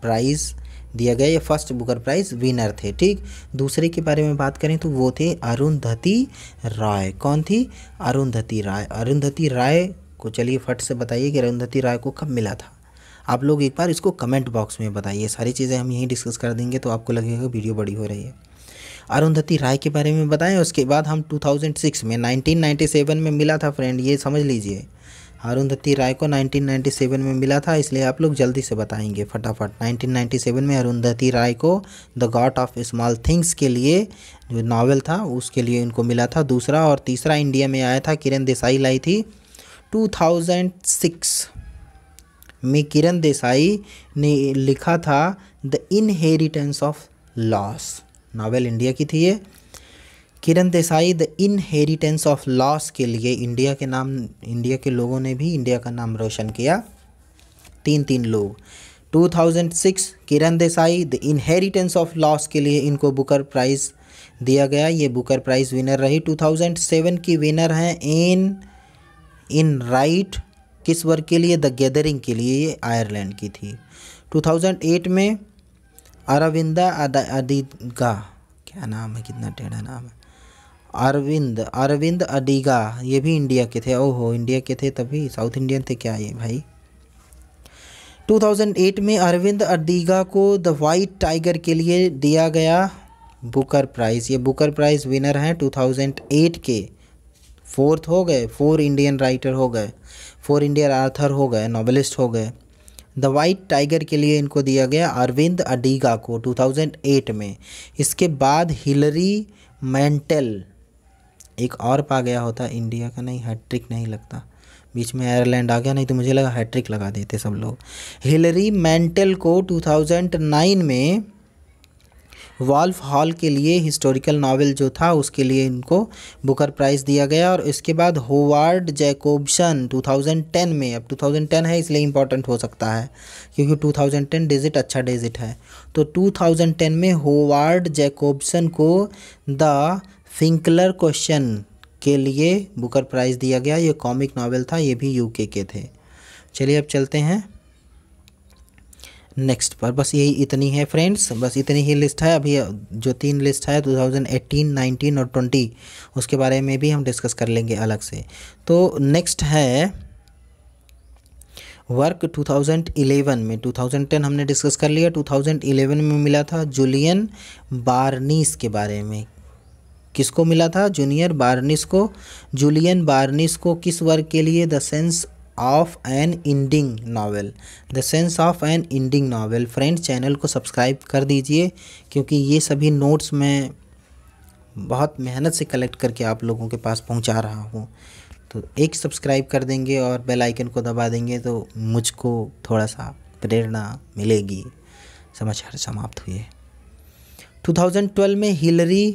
प्राइज़ दिया गया ये फर्स्ट बुकर प्राइज विनर थे ठीक दूसरे के बारे में बात करें तो वो थे अरुंधति राय कौन थी अरुंधति राय अरुंधति राय को चलिए फट से बताइए कि अरुंधति राय को कब मिला था आप लोग एक बार इसको कमेंट बॉक्स में बताइए सारी चीज़ें हम यहीं डिस्कस कर देंगे तो आपको लगेगा वीडियो बड़ी हो रही है अरुंधति राय के बारे में बताएं उसके बाद हम 2006 में 1997 में मिला था फ्रेंड ये समझ लीजिए अरुंधति राय को 1997 में मिला था इसलिए आप लोग जल्दी से बताएंगे फटाफट 1997 में अरुंधति राय को the god of small things के लिए जो नावल था उसके लिए इनको मिला था दूसरा और तीसरा इंडिया में आया था किरण देसाई लाई थी 2006 में किरण देसाई ने लिखा था the inheritance of loss novel India की थी ये Kiran Desai the inheritance of loss के लिए इंडिया के नाम इंडिया के लोगों ने भी इंडिया का नाम रोशन किया तीन तीन लोग 2006 Kiran Desai the inheritance of loss के लिए इनको बुकर प्राइज़ दिया गया ये बुकर प्राइज़ विनर रही 2007 की विनर हैं इन इन राइट किस वर्ग के लिए द गैदरिंग के लिए ये आयरलैंड की थी 2008 में अरविंदा अदिगा क्या नाम है कितना टेढ़ा नाम है अरविंद अरविंद अडिगा ये भी इंडिया के थे ओहो इंडिया के थे तभी साउथ इंडियन थे क्या ये भाई 2008 में अरविंद अडिगा को द वाइट टाइगर के लिए दिया गया बुकर प्राइज़ ये बुकर प्राइज़ विनर हैं 2008 के फोर्थ हो गए फोर इंडियन राइटर हो गए फोर इंडियन आर्थर हो गए नॉवलिस्ट हो गए द वाइट टाइगर के लिए इनको दिया गया अरविंद अडीगा को 2008 में इसके बाद हिलरी मैंटल एक और पा गया होता इंडिया का नहीं हैट्रिक नहीं लगता बीच में आयरलैंड आ गया नहीं तो मुझे लगा हैट्रिक लगा देते सब लोग हिलरी मैंटल को 2009 में वॉल्फ हॉल के लिए हिस्टोरिकल नावल जो था उसके लिए इनको बुकर प्राइज़ दिया गया और इसके बाद होवार्ड जैकोबसन 2010 में अब 2010 है इसलिए इम्पोर्टेंट हो सकता है क्योंकि 2010 डिजिट अच्छा डिजिट है तो 2010 में होवार्ड जैकोबसन को द सिंकलर क्वेश्चन के लिए बुकर प्राइज़ दिया गया ये कॉमिक नावल था ये भी यूके के थे चलिए अब चलते हैं नेक्स्ट पर बस यही इतनी है फ्रेंड्स बस इतनी ही लिस्ट है अभी जो तीन लिस्ट है 2018, 19 और 20 उसके बारे में भी हम डिस्कस कर लेंगे अलग से तो नेक्स्ट है वर्क 2011 में 2010 हमने डिस्कस कर लिया 2011 में मिला था जूलियन बारनीस के बारे में किसको मिला था जूनियर बार्निस को जूलियन बार्निस को किस वर्ग के लिए the sense of an ending novel the sense of an ending novel friend channel को सब्सक्राइब कर दीजिए क्योंकि ये सभी नोट्स मैं बहुत मेहनत से कलेक्ट करके आप लोगों के पास पहुंचा रहा हूँ तो एक सब्सक्राइब कर देंगे और बेल आइकन को दबा देंगे तो मुझको थोड़ा सा प्रेरणा मिलेगी समाचार समाप्त हुए 2012 में Hilary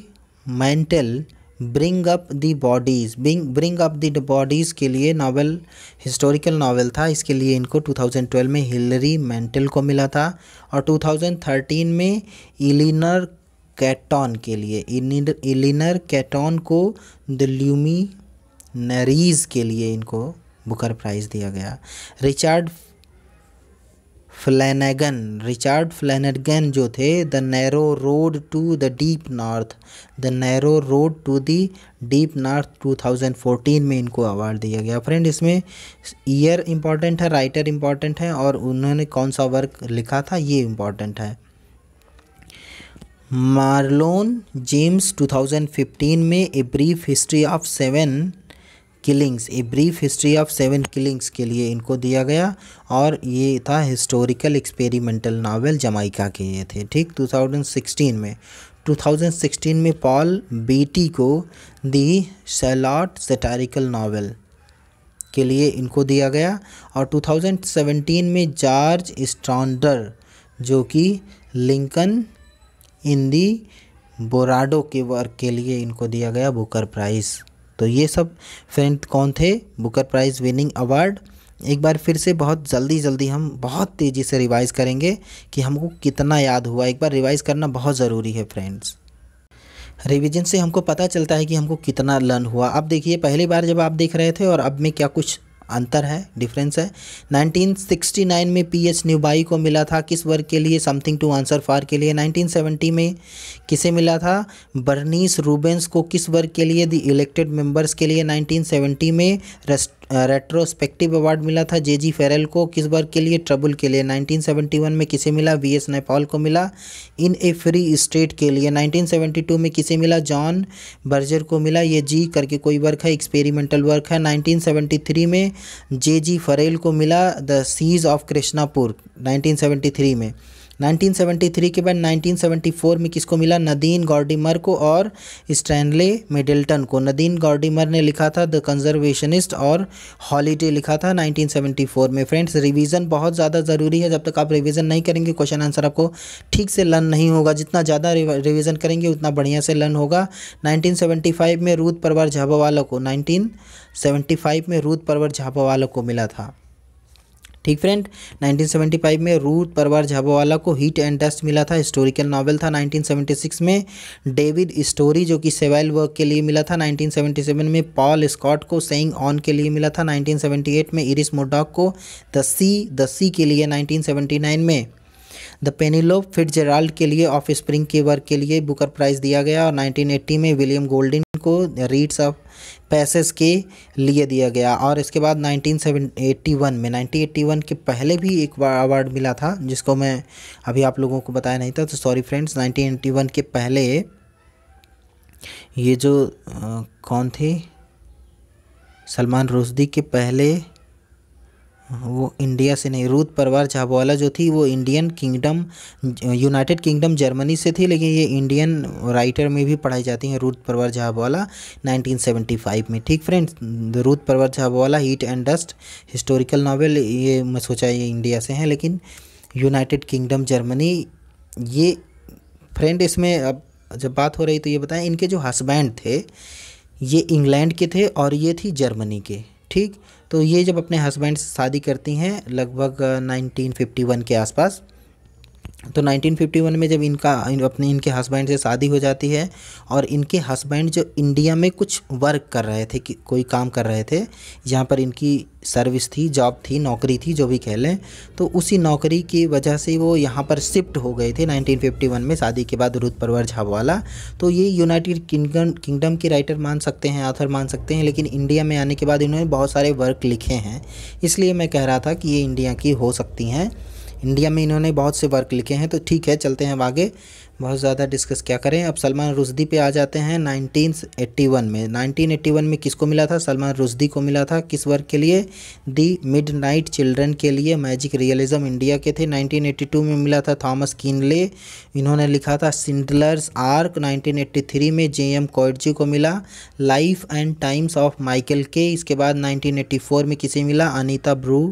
Mantel bring up the bodies bing bring up the bodies के लिए नावल हिस्टोरिकल नावल था इसके लिए इनको 2012 में हिलरी मेंटल को मिला था और 2013 में इलिनर कैटॉन के लिए इलिनर कैटॉन को द ल्यूमी नरीज के लिए इनको बुकर प्राइज़ दिया गया रिचर्ड फ्लैनगन रिचार्ड फ्लैनगन जो थे the narrow road to the deep north the narrow road to the deep north 2014 में इनको अवार्ड दिया गया फ्रेंड इसमें ईयर इम्पॉर्टेंट है राइटर इम्पॉर्टेंट है और उन्होंने कौन सा वर्क लिखा था ये इम्पॉर्टेंट है मार्लोन जेम्स 2015 में a brief history of seven killings a brief history of seven killings के लिए इनको दिया गया और ये था हिस्टोरिकल एक्सपेरिमेंटल नावल जमाइका के ये थे ठीक 2016 में 2016 में पॉल बीटी को दी सेलॉट सेटारिकल नावल के लिए इनको दिया गया और 2017 में जॉर्ज स्ट्रॉन्डर जो कि लिंकन इन दी बोराडो के वर्क के लिए इनको दिया गया बुकर प्राइज़ तो ये सब फ्रेंड कौन थे बुकर प्राइज़ विनिंग अवार्ड एक बार फिर से बहुत जल्दी जल्दी हम बहुत तेज़ी से रिवाइज़ करेंगे कि हमको कितना याद हुआ एक बार रिवाइज़ करना बहुत ज़रूरी है फ्रेंड्स रिवीजन से हमको पता चलता है कि हमको कितना लर्न हुआ अब देखिए पहली बार जब आप देख रहे थे और अब में क्या कुछ अंतर है डिफरेंस है 1969 में पीएच न्यूबाई को मिला था किस वर्ग के लिए समथिंग टू आंसर फार के लिए 1970 में किसे मिला था बर्नीस रूबेंस को किस वर्ग के लिए दी इलेक्टेड मेंबर्स के लिए 1970 में रेस्ट रेट्रोस्पेक्टिव अवार्ड मिला था जे जी फेरल को किस बार के लिए ट्रबल के लिए 1971 में किसे मिला वी एस नेपाल को मिला इन ए फ्री स्टेट के लिए 1972 में किसे मिला जॉन बर्जर को मिला ये जी करके कोई वर्क है एक्सपेरिमेंटल वर्क है 1973 में जे जी फरेल को मिला the siege of Krishnapur nineteen में 1973 के बाद 1974 में किसको मिला नदीन गॉर्डिमर को और स्टैनले मिडिल्टन को नदीन गॉर्डिमर ने लिखा था द कंजर्वेशनिस्ट और हॉलीडे लिखा था 1974 में फ्रेंड्स रिवीजन बहुत ज़्यादा ज़रूरी है जब तक आप रिवीजन नहीं करेंगे क्वेश्चन आंसर आपको ठीक से लर्न नहीं होगा जितना ज़्यादा रिविज़न करेंगे उतना बढ़िया से लर्न होगा नाइनटीन में रूद परवर झाबावाला को नाइनटीन में रूद परवर झाबावाला को मिला था ठीक फ्रेंड 1975 में रूथ परवार झाबोवाला को हिट एंड डस्ट मिला था हिस्टोरिकल नॉवल था 1976 में डेविड स्टोरी जो कि सेवाइल वर्क के लिए मिला था 1977 में पॉल स्कॉट को सेइंग ऑन के लिए मिला था 1978 में इरिस मोडॉक को द सी द सी के लिए 1979 में द फिट जेराल्ड के लिए ऑफ स्प्रिंग के वर्क के लिए बुकर प्राइज़ दिया गया और नाइनटीन में विलियम गोल्डिन को रीड्स ऑफ पैसेज के लिए दिया गया और इसके बाद 1981 में 1981 के पहले भी एक अवार्ड मिला था जिसको मैं अभी आप लोगों को बताया नहीं था तो सॉरी फ्रेंड्स 1981 के पहले ये जो आ, कौन थे सलमान रोशदी के पहले वो इंडिया से नहीं रूद परवार झाबवाला जो थी वो Indian Kingdom United Kingdom Germany से थी लेकिन ये इंडियन राइटर में भी पढ़ाई जाती हैं रूद परवार झाबवाला 1975 में ठीक friends Ruth Prawer Jhabvala heat and dust historical novel ये मैं सोचा ये इंडिया से हैं लेकिन यूनाइटेड किंगडम जर्मनी ये फ्रेंड इसमें अब जब बात हो रही तो ये बताएं इनके जो हस्बैंड थे ये इंग्लैंड के थे और ये थी जर्मनी के ठीक तो ये जब अपने हस्बैंड से शादी करती हैं लगभग 1951 के आसपास तो 1951 में जब इनका अपने इनके हस्बैंड से शादी हो जाती है और इनके हस्बैंड जो इंडिया में कुछ वर्क कर रहे थे कि कोई काम कर रहे थे यहाँ पर इनकी सर्विस थी जॉब थी नौकरी थी जो भी कह लें तो उसी नौकरी की वजह से वो यहाँ पर शिफ्ट हो गए थे 1951 में शादी के बाद रुद परवर झाबवाला तो ये यूनाइटेड किंगडम किंगडम के राइटर मान सकते हैं ऑथर मान सकते हैं लेकिन इंडिया में आने के बाद इन्होंने बहुत सारे वर्क लिखे हैं इसलिए मैं कह रहा था कि ये इंडिया की हो सकती हैं इंडिया में इन्होंने बहुत से वर्क लिखे हैं तो ठीक है चलते हैं आगे बहुत ज़्यादा डिस्कस क्या करें अब सलमान रुजदी पे आ जाते हैं 1981 में 1981 में किसको मिला था सलमान रुजदी को मिला था किस वर्क के लिए दी मिड नाइट चिल्ड्रन के लिए मैजिक रियलिज्म इंडिया के थे 1982 में मिला था थॉमस किनले इन्होंने लिखा था सिंडलर्स आर्क 1983 में जे एम कॉर्जी को मिला life and times of Michael के इसके बाद नाइनटीन में किसे मिला अनिता ब्रू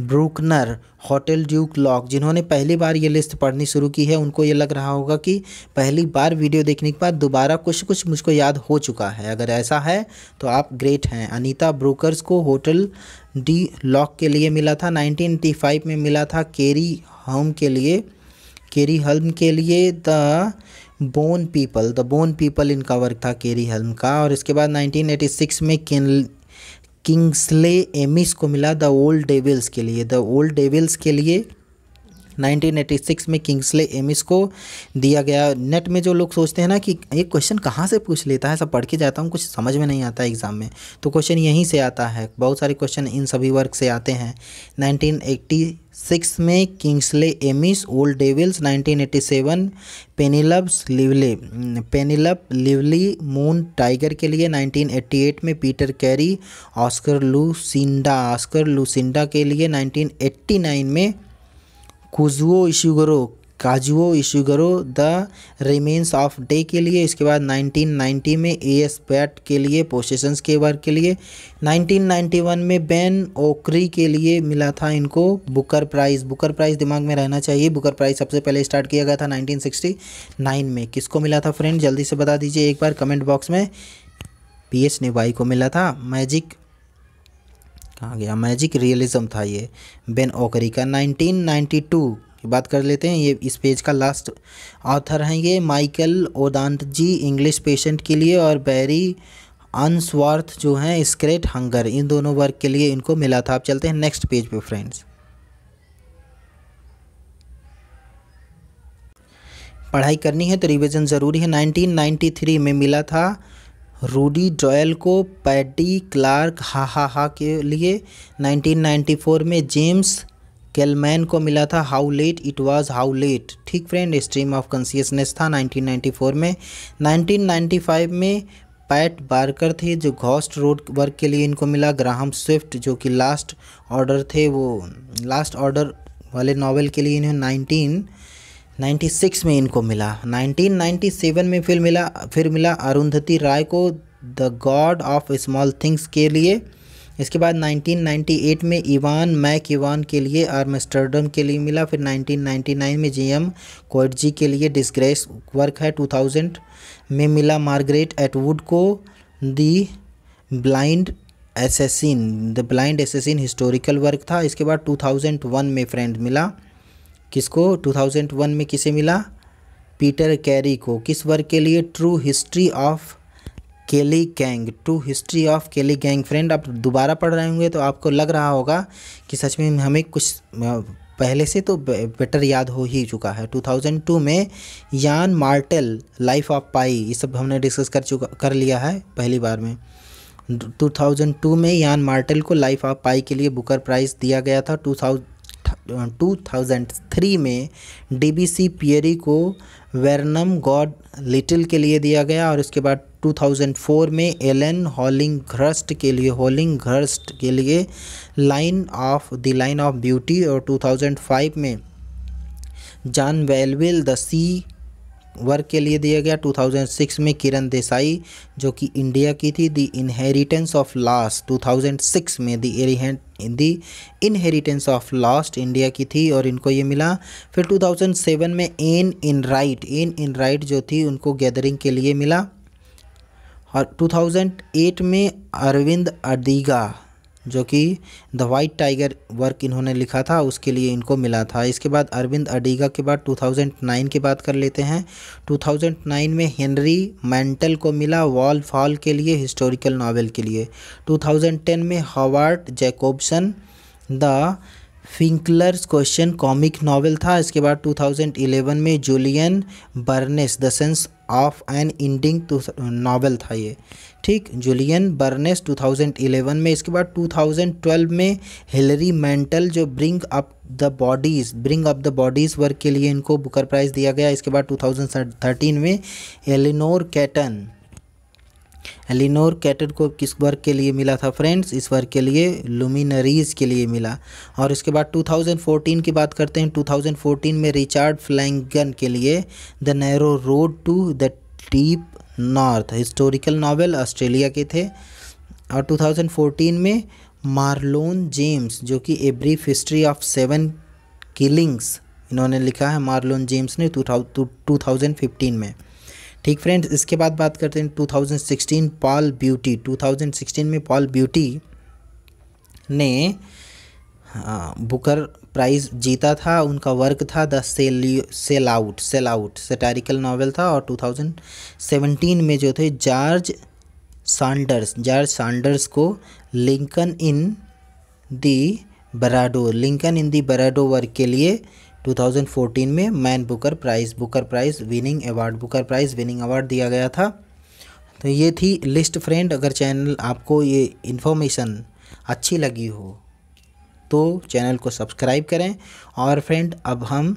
ब्रूकनर होटल ड्यूक लॉक जिन्होंने पहली बार ये लिस्ट पढ़नी शुरू की है उनको ये लग रहा होगा कि पहली बार वीडियो देखने के बाद दोबारा कुछ कुछ मुझको याद हो चुका है अगर ऐसा है तो आप ग्रेट हैं अनीता ब्रोकर्स को होटल डी लॉक के लिए मिला था 1985 में मिला था केरी होम के लिए केरी हल्म के लिए the bone people the bone people इनका वर्क था केरी हल्म का और इसके बाद 1986 में किंग्सले एमिस को मिला द ओल्ड डेविल्स के लिए द ओल्ड डेविल्स के लिए 1986 में किंग्सले एमिस को दिया गया नेट में जो लोग सोचते हैं ना कि ये क्वेश्चन कहाँ से पूछ लेता है सब पढ़ के जाता हूँ कुछ समझ में नहीं आता एग्ज़ाम में तो क्वेश्चन यहीं से आता है बहुत सारे क्वेश्चन इन सभी वर्क से आते हैं 1986 में Kingsley Amis old devils 1987 Penelopes Lively Penelope Lively moon tiger के लिए 1988 में Peter Carey Oscar Lucinda Oscar Lucinda के लिए 1989 में Kazuo Ishiguro Kazuo Ishiguro the remains of day के लिए इसके बाद 1990 में ए एस पैट के लिए पोसेशंस के वर्क के लिए 1991 में बैन ओकरी के लिए मिला था इनको बुकर प्राइज बुकर प्राइज दिमाग में रहना चाहिए बुकर प्राइज सबसे पहले स्टार्ट किया गया था 1969 में किसको मिला था फ्रेंड जल्दी से बता दीजिए एक बार कमेंट बॉक्स में पी एस नेवाई को मिला था मैजिक कहाँ गया मैजिक रियलिज्म था ये बेन ओकरी का 1992 की बात कर लेते हैं ये इस पेज का लास्ट ऑथर हैं ये Michael Ondaatje English patient के लिए और बैरी अनस्वार्थ जो हैं स्क्रेट हंगर इन दोनों वर्क के लिए इनको मिला था आप चलते हैं नेक्स्ट पेज पे फ्रेंड्स पढ़ाई करनी है तो रिवीजन ज़रूरी है 1993 में मिला था रूडी जॉयल को पैटी क्लार्क हा हा हा के लिए 1994 में जेम्स केलमैन को मिला था how late it was how late ठीक फ्रेंड स्ट्रीम ऑफ कॉन्सियसनेस था 1994 में 1995 में पैट बारकर थे जो घोस्ट रोड वर्क के लिए इनको मिला ग्राहम स्विफ्ट जो कि लास्ट ऑर्डर थे वो लास्ट ऑर्डर वाले नावल के लिए इन्हें नाइनटीन 96 में इनको मिला 1997 में फिर मिला फिर मिला अरुंधति राय को the god of small things के लिए इसके बाद 1998 में इवान मैक इवान के लिए आर्मस्टर्डम के लिए मिला फिर 1999 में जी एम के लिए डिस्ग्रेस वर्क है 2000 में मिला मार्गरेट एटवुड को the blind assassin the blind assassin historical work था इसके बाद 2001 में फ्रेंड मिला किसको 2001 में किसे मिला पीटर कैरी को किस वर्ग के लिए true history of Kelly gang true history of Kelly gang friend आप दोबारा पढ़ रहे होंगे तो आपको लग रहा होगा कि सच में हमें कुछ पहले से तो बेटर याद हो ही चुका है 2002 में यान मार्टेल लाइफ ऑफ पाई ये सब हमने डिस्कस कर चुका कर लिया है पहली बार में 2002 में यान मार्टेल को लाइफ ऑफ पाई के लिए बुकर प्राइज़ दिया गया था 2003 में डीबीसी पियरी को वेरनम गॉड लिटिल के लिए दिया गया और उसके बाद 2004 में एलन हॉलिंग घ्रस्ट के लिए हॉलिंग घ्रस्ट के लिए line of the line of beauty और 2005 में जॉन वेलविल द सी वर्क के लिए दिया गया 2006 में किरण देसाई जो कि इंडिया की थी दी इनहेरिटेंस ऑफ लास्ट 2006 में the the inheritance of last India की थी और इनको ये मिला फिर 2007 में Anne Enright Anne Enright जो थी उनको गैदरिंग के लिए मिला और 2008 में अरविंद अडीगा जो कि द वाइट टाइगर वर्क इन्होंने लिखा था उसके लिए इनको मिला था इसके बाद अरविंद अडीगा के बाद 2009 की बात कर लेते हैं 2009 में हेनरी मैंटल को मिला वॉल फॉल के लिए हिस्टोरिकल नावल के लिए 2010 में Howard Jacobson the Finklers question comic novel था इसके बाद 2011 में Julian Barnes the sense of an ending novel था ये ठीक जूलियन बर्नेस 2011 में इसके बाद 2012 में हिलरी मेंटल जो bring up the bodies bring up the bodies work के लिए इनको बुकर प्राइज़ दिया गया इसके बाद 2013 में एलिनोर कैटन एलिनोर कैटर को किस वर्ग के लिए मिला था फ्रेंड्स इस वर्ग के लिए लुमिनरीज के लिए मिला और इसके बाद 2014 की बात करते हैं 2014 में रिचार्ड फ्लैंगन के लिए the narrow road to the deep north historical novel Australia के थे और 2014 में मार्लोन जेम्स जो कि a brief history of seven killings इन्होंने लिखा है मार्लोन जेम्स ने टू थाउजेंड फिफ्टीन में ठीक फ्रेंड्स इसके बाद बात करते हैं 2016 पॉल ब्यूटी 2016 में पॉल ब्यूटी ने बुकर हाँ, प्राइज जीता था उनका वर्क था the sell sell out sell out satirical novel था और 2017 में जो थे जॉर्ज सांडर्स जॉर्ज सांडर्स को Lincoln in the Bardo Lincoln in the Bardo work के लिए 2014 में Man Booker prize Booker prize winning award Booker prize winning award दिया गया था तो ये थी लिस्ट फ्रेंड अगर चैनल आपको ये इन्फॉर्मेशन अच्छी लगी हो तो चैनल को सब्सक्राइब करें और फ्रेंड अब हम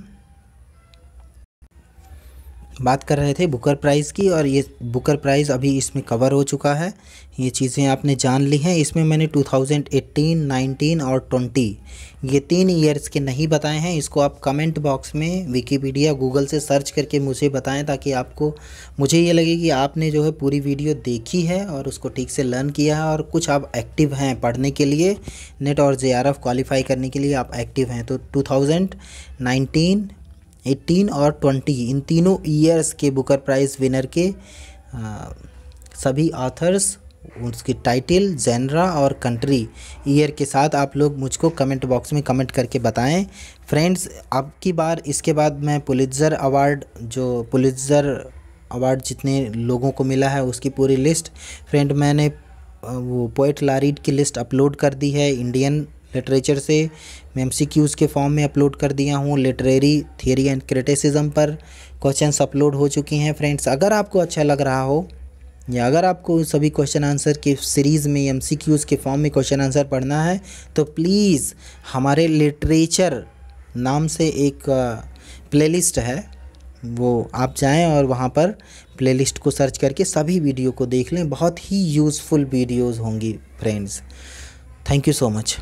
बात कर रहे थे बुकर प्राइज़ की और ये बुकर प्राइज़ अभी इसमें कवर हो चुका है ये चीज़ें आपने जान ली हैं इसमें मैंने 2018, 19 और 20 ये तीन ईयर्स के नहीं बताए हैं इसको आप कमेंट बॉक्स में विकीपीडिया गूगल से सर्च करके मुझे बताएं ताकि आपको मुझे ये लगे कि आपने जो है पूरी वीडियो देखी है और उसको ठीक से लर्न किया है और कुछ आप एक्टिव हैं पढ़ने के लिए नेट और जे क्वालिफ़ाई करने के लिए आप एक्टिव हैं तो टू थाउजेंड 18 और 20 इन तीनों ईयर्स के बुकर प्राइज़ विनर के आ, सभी ऑथर्स उसकी टाइटल जेनरा और कंट्री ईयर के साथ आप लोग मुझको कमेंट बॉक्स में कमेंट करके बताएं फ्रेंड्स अब की बार इसके बाद मैं पुलिजर अवार्ड जो पुलिजर अवार्ड जितने लोगों को मिला है उसकी पूरी लिस्ट फ्रेंड मैंने वो पोइट लारीड की लिस्ट अपलोड कर दी है इंडियन लिटरेचर से मैं एम के फॉर्म में अपलोड कर दिया हूँ लिटरेरी थियरी एंड क्रिटिसिज्म पर क्वेश्चंस अपलोड हो चुके हैं फ्रेंड्स अगर आपको अच्छा लग रहा हो या अगर आपको सभी क्वेश्चन आंसर की सीरीज़ में एम के फॉर्म में क्वेश्चन आंसर पढ़ना है तो प्लीज़ हमारे लिटरेचर नाम से एक प्लेलिस्ट है वो आप जाएं और वहाँ पर प्लेलिस्ट को सर्च करके सभी वीडियो को देख लें बहुत ही यूज़फुल वीडियोस होंगी friends thank you so much